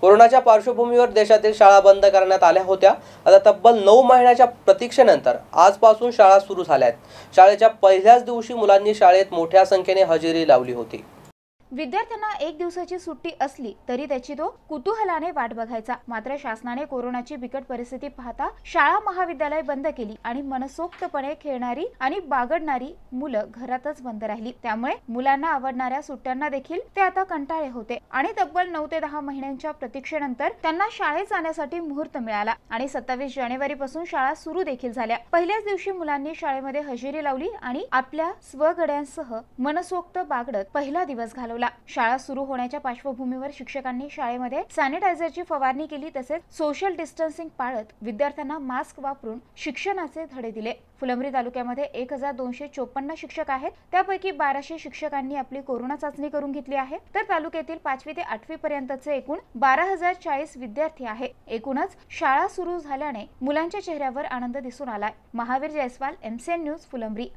कोरोनाच्या पार्श्वभूमीवर देशातील शाळा बंद करण्यात आल्या होत्या आता तब्बल नऊ महिन्याच्या प्रतीक्षेनंतर आजपासून शाळा सुरू झाल्या आहेत शाळेच्या पहिल्याच दिवशी मुलांनी शाळेत मोठ्या संख्येने हजेरी लावली होती विद्यार्थ्यांना एक दिवसाची सुट्टी असली तरी त्याची तो कुतूहलाने वाट बघायचा मात्र शासनाने कोरोनाची बिकट परिस्थिती पाहता शाळा महाविद्यालय बंद केली आणि मनसोक्तपणे खेळणारी आणि बागडणारी मुलं घरातच बंद राहिली त्यामुळे मुलांना आवडणाऱ्या सुट्ट्यांना देखील ते आता कंटाळे होते आणि तब्बल नऊ ते दहा महिन्यांच्या प्रतीक्षेनंतर त्यांना शाळेत जाण्यासाठी मुहूर्त मिळाला आणि सत्तावीस जानेवारी पासून शाळा सुरू देखील झाल्या पहिल्याच दिवशी मुलांनी शाळेमध्ये हजेरी लावली आणि आपल्या स्वगड्यांसह मनसोक्त बागडत पहिला दिवस घालवला ला शाळा सुरू होण्याच्या पार्श्वभूमीवर शिक्षकांनी शाळेमध्ये सॅनिटायझरची फवारणी केली तसेच सोशल डिस्टन्सिंग पाळत विद्यार्थ्यांना मास्क वापरून शिक्षणाचे धडे दिले फुलंब्री तालुक्यामध्ये एक हजार दोनशे चोपन्न शिक्षक आहेत त्यापैकी बाराशे शिक्षकांनी आपली कोरोना चाचणी करून घेतली आहे तर तालुक्यातील पाचवी ते आठवी पर्यंतचे एकूण बारा हजार चाळीस विद्यार्थी आहे एकूणच शाळा सुरू झाल्याने मुलांच्या चेहऱ्यावर आनंद दिसून आलाय महावीर जयस्वाल एमसीएन न्यूज फुलंब्री